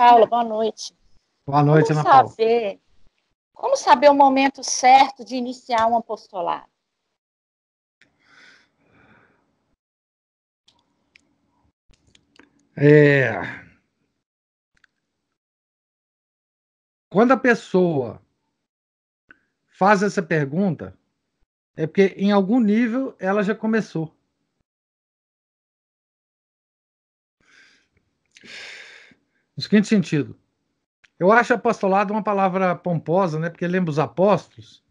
Paula, boa noite. Boa noite, como Ana Paula. Saber, como saber o momento certo de iniciar um apostolado? É... Quando a pessoa faz essa pergunta, é porque em algum nível ela já começou. No seguinte sentido, eu acho apostolado uma palavra pomposa, né? Porque lembra os apóstolos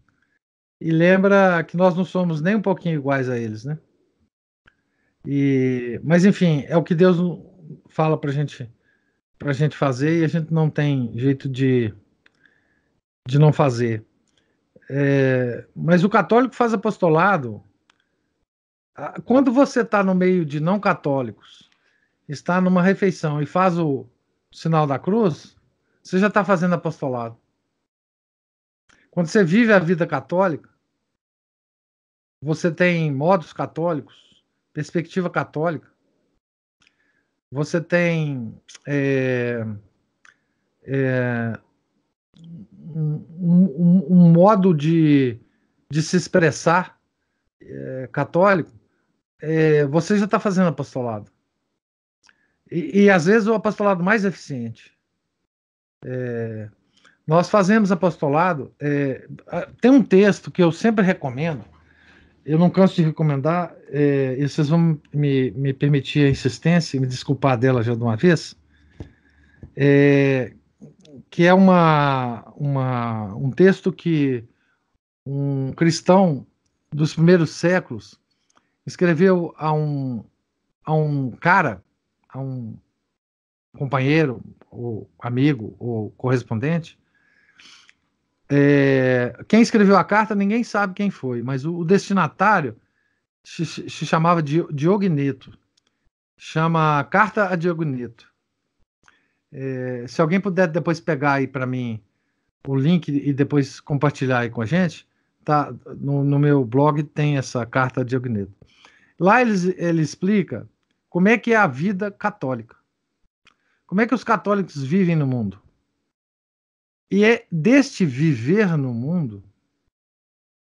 e lembra que nós não somos nem um pouquinho iguais a eles, né? E, mas enfim, é o que Deus fala para gente, a gente fazer e a gente não tem jeito de, de não fazer. É, mas o católico faz apostolado quando você está no meio de não católicos, está numa refeição e faz o, sinal da cruz, você já está fazendo apostolado. Quando você vive a vida católica, você tem modos católicos, perspectiva católica, você tem é, é, um, um, um, modo de, de se expressar é, católico, é, você já está fazendo apostolado. E, às vezes o apostolado mais eficiente. É, nós fazemos apostolado. É, tem um texto que eu sempre recomendo, eu não canso de recomendar, é, e vocês vão me, me permitir a insistência, me desculpar dela já de uma vez, é, que é uma, uma, um texto que um cristão dos primeiros séculos escreveu a um, a um cara a um companheiro, ou amigo, ou correspondente, é, quem escreveu a carta ninguém sabe quem foi, mas o, o destinatário se, se, chamava Diogneto. Chama Carta a Diogneto. É, se alguém puder depois pegar aí para mim o link e depois compartilhar aí com a gente, tá no, no meu blog tem essa carta a Diogneto. Lá ele, ele explica como é que é a vida católica? Como é que os católicos vivem no mundo? E é deste viver no mundo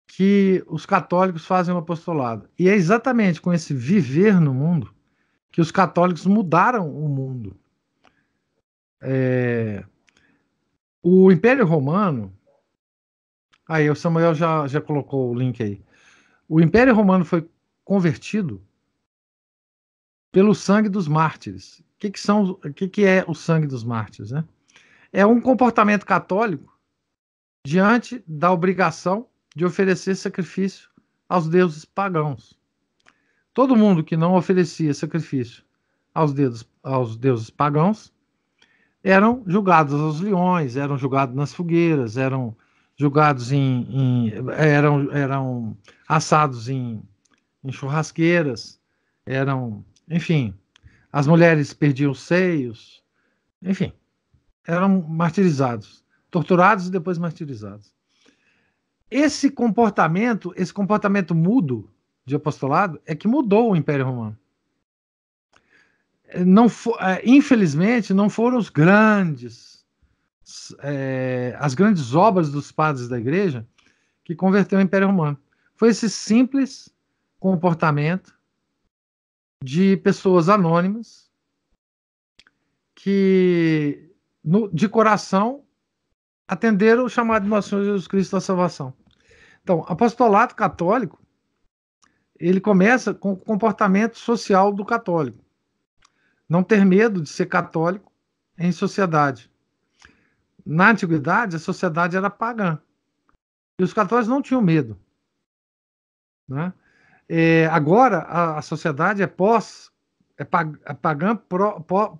que os católicos fazem o apostolado. E é exatamente com esse viver no mundo que os católicos mudaram o mundo. É... O Império Romano. Aí, o Samuel já, já colocou o link aí. O Império Romano foi convertido pelo sangue dos mártires. O que, que, são, o que, que é o sangue dos mártires? Né? É um comportamento católico diante da obrigação de oferecer sacrifício aos deuses pagãos. Todo mundo que não oferecia sacrifício aos, aos deuses pagãos eram julgados aos leões, eram julgados nas fogueiras, eram julgados em, em eram, eram assados em, em churrasqueiras, eram enfim, as mulheres perdiam os seios, enfim, eram martirizados, torturados e depois martirizados. Esse comportamento, esse comportamento mudo de apostolado é que mudou o Império Romano. É, não é, infelizmente, não foram os grandes, é, as grandes obras dos padres da Igreja que converteu o Império Romano. Foi esse simples comportamento de pessoas anônimas que, no, de coração, atenderam o chamado de nosso Senhor Jesus Cristo à salvação. Então, apostolado católico, ele começa com o comportamento social do católico. Não ter medo de ser católico em sociedade. Na antiguidade, a sociedade era pagã. E os católicos não tinham medo. Né? É, agora, a, a, sociedade é pós é pag, é pagã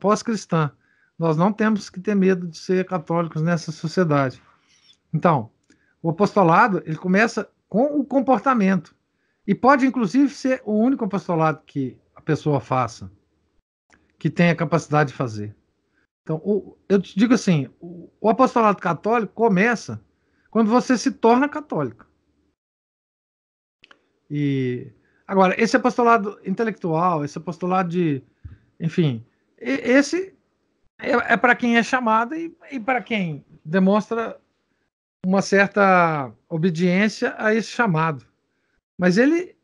pós-cristã. Nós não temos que ter medo de ser católicos nessa sociedade. Então, o apostolado ele começa com o comportamento e pode inclusive ser o único apostolado que a pessoa faça, que tenha capacidade de fazer. Então, o, eu te digo assim, o, o apostolado católico começa quando você se torna católico. E agora esse apostolado intelectual, esse apostolado de, enfim, esse é, é para quem é chamado e, e para quem demonstra uma certa obediência a esse chamado. Mas ele,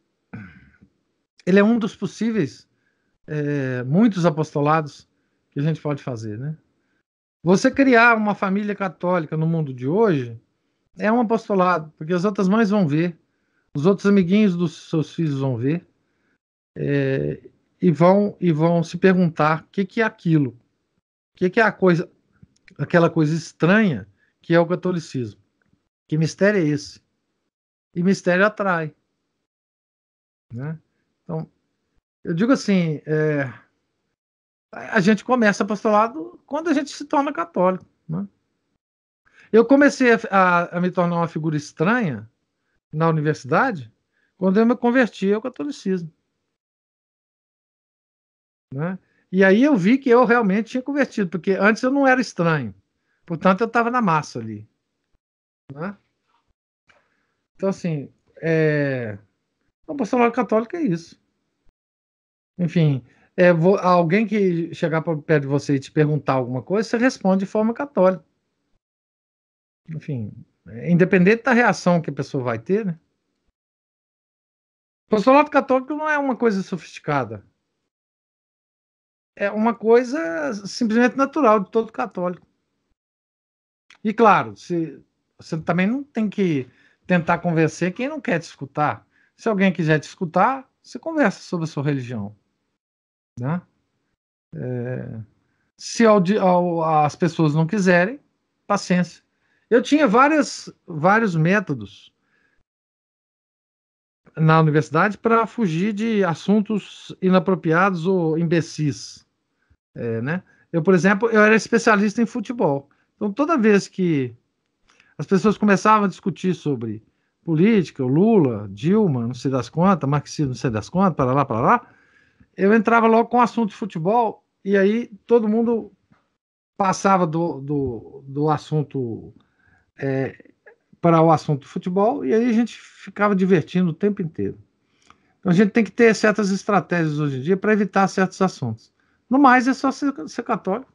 ele é um dos possíveis é, muitos apostolados que a gente pode fazer, né? Você criar uma família católica no mundo de hoje é um apostolado, porque as outras mães vão ver os outros amiguinhos dos seus filhos vão ver é, e vão e vão se perguntar o que, que é aquilo, o que, que é a coisa, aquela coisa estranha que é o catolicismo. Que mistério é esse? E mistério atrai, né? Então, eu digo assim, é, a gente começa apostolado quando a gente se torna católico, né? Eu comecei a, a, a me tornar uma figura estranha na universidade quando eu me converti ao catolicismo. Né? E aí eu vi que eu realmente tinha convertido, porque antes eu não era estranho. Portanto, eu estava na massa ali. Né? Então, assim, é... a apostolado católica é isso. Enfim, é, vou, alguém que chegar para perto de você e te perguntar alguma coisa, você responde de forma católica. Enfim, né? Independente da reação que a pessoa vai ter, né? O apostolado católico não é uma coisa sofisticada. É uma coisa simplesmente natural de todo católico. E claro, se, você também não tem que tentar convencer quem não quer te escutar. Se alguém quiser te escutar, você conversa sobre a sua religião. Né? É, se ao, ao, as pessoas não quiserem, paciência. Eu tinha várias, vários métodos na universidade para fugir de assuntos inapropriados ou imbecis, é, né? Eu, por exemplo, eu era especialista em futebol. Então, toda vez que as pessoas começavam a discutir sobre política, Lula, Dilma, não sei das contas, marxismo, não sei das contas, para lá, para lá, eu entrava logo com o assunto de futebol e aí todo mundo passava do, do, do assunto é, para o assunto futebol e aí a gente ficava divertindo o tempo inteiro. Então a gente tem que ter certas estratégias hoje em dia para evitar certos assuntos. No mais, é só ser, ser católico.